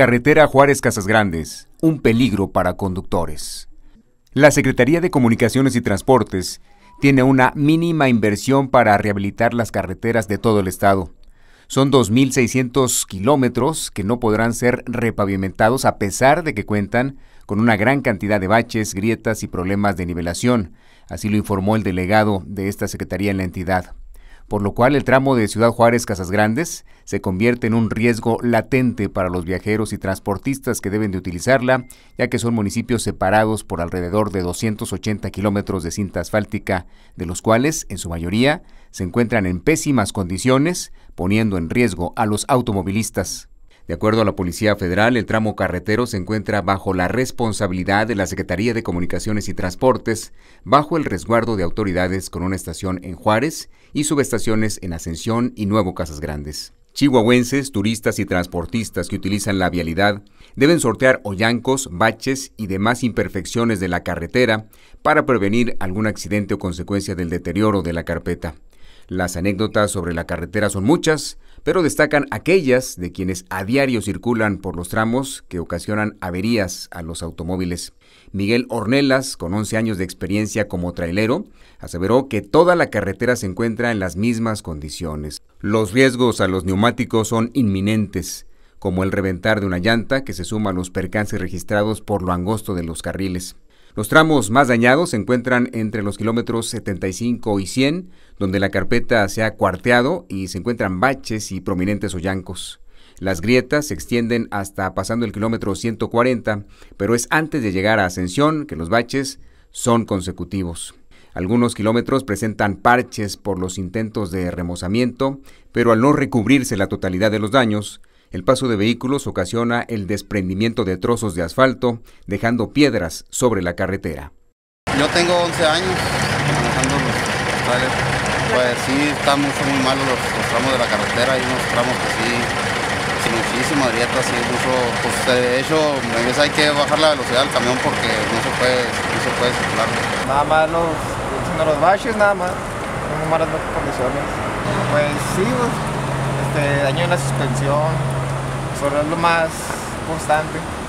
Carretera Juárez Casas Grandes, un peligro para conductores. La Secretaría de Comunicaciones y Transportes tiene una mínima inversión para rehabilitar las carreteras de todo el estado. Son 2.600 kilómetros que no podrán ser repavimentados a pesar de que cuentan con una gran cantidad de baches, grietas y problemas de nivelación. Así lo informó el delegado de esta Secretaría en la entidad por lo cual el tramo de Ciudad Juárez-Casas Grandes se convierte en un riesgo latente para los viajeros y transportistas que deben de utilizarla, ya que son municipios separados por alrededor de 280 kilómetros de cinta asfáltica, de los cuales, en su mayoría, se encuentran en pésimas condiciones, poniendo en riesgo a los automovilistas. De acuerdo a la Policía Federal, el tramo carretero se encuentra bajo la responsabilidad de la Secretaría de Comunicaciones y Transportes, bajo el resguardo de autoridades con una estación en Juárez y subestaciones en Ascensión y Nuevo Casas Grandes. Chihuahuenses, turistas y transportistas que utilizan la vialidad deben sortear hoyancos, baches y demás imperfecciones de la carretera para prevenir algún accidente o consecuencia del deterioro de la carpeta. Las anécdotas sobre la carretera son muchas, pero destacan aquellas de quienes a diario circulan por los tramos que ocasionan averías a los automóviles. Miguel Ornelas, con 11 años de experiencia como trailero, aseveró que toda la carretera se encuentra en las mismas condiciones. Los riesgos a los neumáticos son inminentes, como el reventar de una llanta que se suma a los percances registrados por lo angosto de los carriles. Los tramos más dañados se encuentran entre los kilómetros 75 y 100, donde la carpeta se ha cuarteado y se encuentran baches y prominentes hoyancos. Las grietas se extienden hasta pasando el kilómetro 140, pero es antes de llegar a Ascensión que los baches son consecutivos. Algunos kilómetros presentan parches por los intentos de remozamiento, pero al no recubrirse la totalidad de los daños, el paso de vehículos ocasiona el desprendimiento de trozos de asfalto, dejando piedras sobre la carretera. Yo tengo 11 años manejando los Pues sí, están muy malos los, tramos de la carretera. Hay unos tramos que sí, sin muchísimo grietas, sí, mucho. Pues de hecho, a veces hay que bajar la velocidad del camión porque no se puede, no puede circular. Nada más los, los baches, nada más. muy malas condiciones. Pues sí, pues, este, daño en la suspensión, por lo más constante.